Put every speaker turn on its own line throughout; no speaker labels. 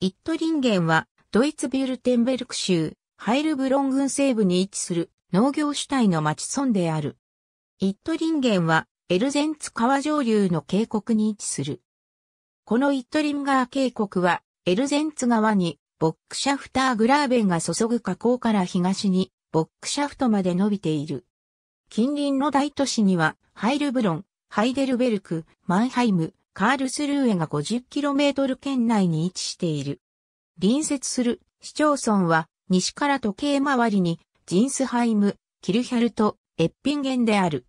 イットリンゲンは、ドイツビュルテンベルク州、ハイルブロン郡西部に位置する農業主体の町村である。イットリンゲンは、エルゼンツ川上流の渓谷に位置する。このイットリンガー渓谷は、エルゼンツ川に、ボックシャフターグラーベンが注ぐ河口から東に、ボックシャフトまで伸びている。近隣の大都市には、ハイルブロン、ハイデルベルク、マンハイム、カールスルーエが 50km 圏内に位置している。隣接する市町村は西から時計回りにジンスハイム、キルヒャルト、エッピンゲンである。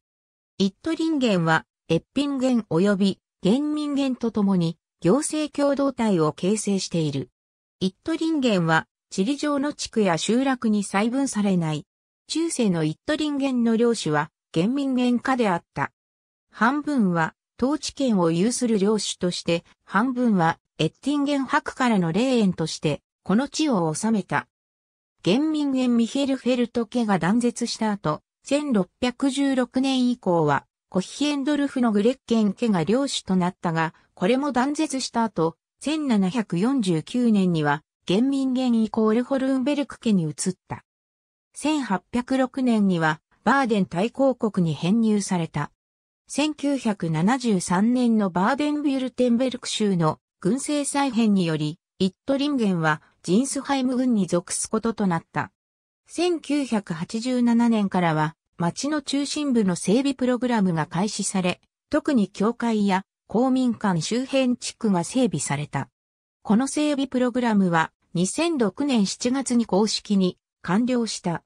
イットリンゲンはエッピンゲン及び県民ゲンとともに行政共同体を形成している。イットリンゲンは地理上の地区や集落に細分されない。中世のイットリンゲンの領主はミ民ゲン家であった。半分は統治権を有する領主として、半分はエッティンゲン伯からの霊園として、この地を治めた。元民元ミヘル・フェルト家が断絶した後、1616年以降は、コヒエンドルフのグレッケン家が領主となったが、これも断絶した後、1749年には、元民元イコールホルンベルク家に移った。1806年には、バーデン大公国に編入された。1973年のバーデンビュルテンベルク州の軍政再編により、イットリンゲンはジンスハイム軍に属すこととなった。1987年からは町の中心部の整備プログラムが開始され、特に教会や公民館周辺地区が整備された。この整備プログラムは2006年7月に公式に完了した。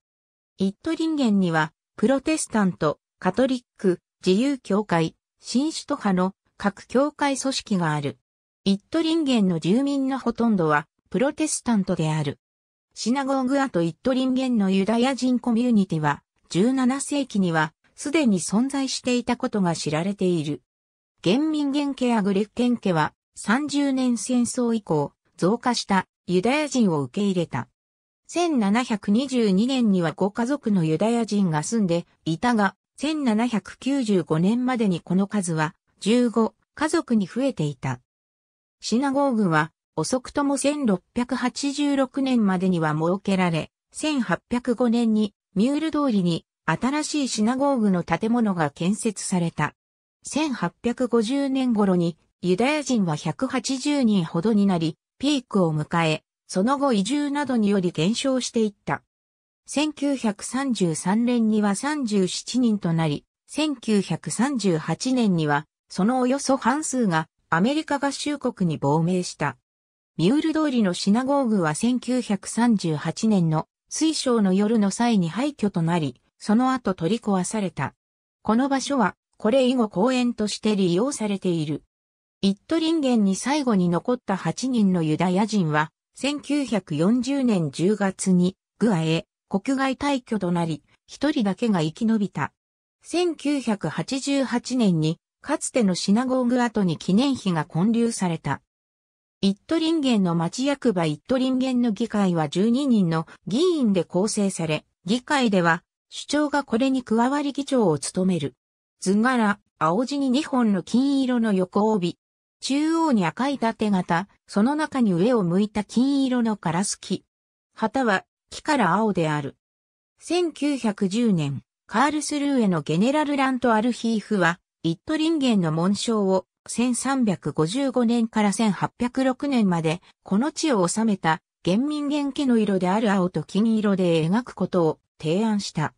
イットリンゲンにはプロテスタント、カトリック、自由教会、新首都派の各教会組織がある。イットリンゲンの住民のほとんどはプロテスタントである。シナゴーグアとイットリンゲンのユダヤ人コミュニティは17世紀にはすでに存在していたことが知られている。原民元家やグレッケン家は30年戦争以降増加したユダヤ人を受け入れた。1722年にはご家族のユダヤ人が住んでいたが、1795年までにこの数は15家族に増えていた。シナゴーグは遅くとも1686年までには設けられ、1805年にミュール通りに新しいシナゴーグの建物が建設された。1850年頃にユダヤ人は180人ほどになり、ピークを迎え、その後移住などにより減少していった。1933年には37人となり、1938年には、そのおよそ半数がアメリカ合衆国に亡命した。ミュール通りのシナゴーグは1938年の水晶の夜の際に廃墟となり、その後取り壊された。この場所は、これ以後公園として利用されている。イットリンゲンに最後に残った8人のユダヤ人は、1940年10月にグアへ国外退去となり、一人だけが生き延びた。1988年に、かつてのシナゴーグ跡に記念碑が建立された。一都ゲンの町役場一都ゲンの議会は12人の議員で構成され、議会では、首長がこれに加わり議長を務める。図柄、青地に2本の金色の横帯。中央に赤い縦型、その中に上を向いた金色のカラス旗は木から青である。1910年、カールスルーへのゲネラル・ラント・アルヒーフは、イットリンゲンの紋章を1355年から1806年まで、この地を治めた、元民元家の色である青と金色で描くことを提案した。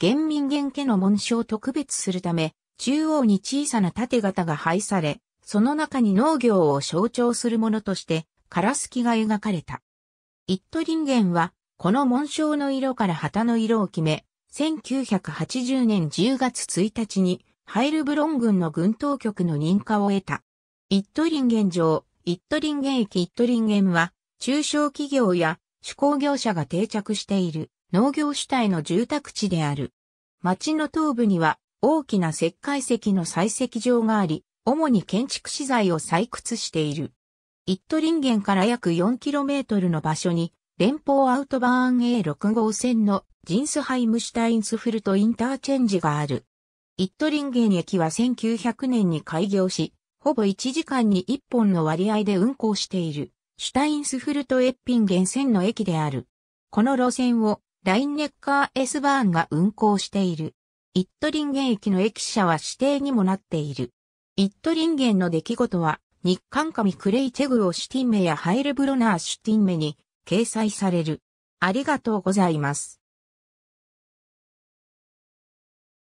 元民元家の紋章を特別するため、中央に小さな縦型が配され、その中に農業を象徴するものとして、カラスキが描かれた。イットリンゲンはこの紋章の色から旗の色を決め、1980年10月1日にハイルブロン軍の軍当局の認可を得た。イットリンゲン城、イットリンゲン駅イットリンゲンは中小企業や手工業者が定着している農業主体の住宅地である。町の東部には大きな石灰石の採石場があり、主に建築資材を採掘している。イットリンゲンから約 4km の場所に連邦アウトバーン A6 号線のジンスハイムシュタインスフルトインターチェンジがある。イットリンゲン駅は1900年に開業し、ほぼ1時間に1本の割合で運行している、シュタインスフルトエッピンゲン線の駅である。この路線をラインネッカー S バーンが運行している。イットリンゲン駅の駅舎は指定にもなっている。イットリンゲンの出来事は、日韓神クレイチェグオシュティンメやハイルブロナーシュティンメに掲載される。ありがとうございます。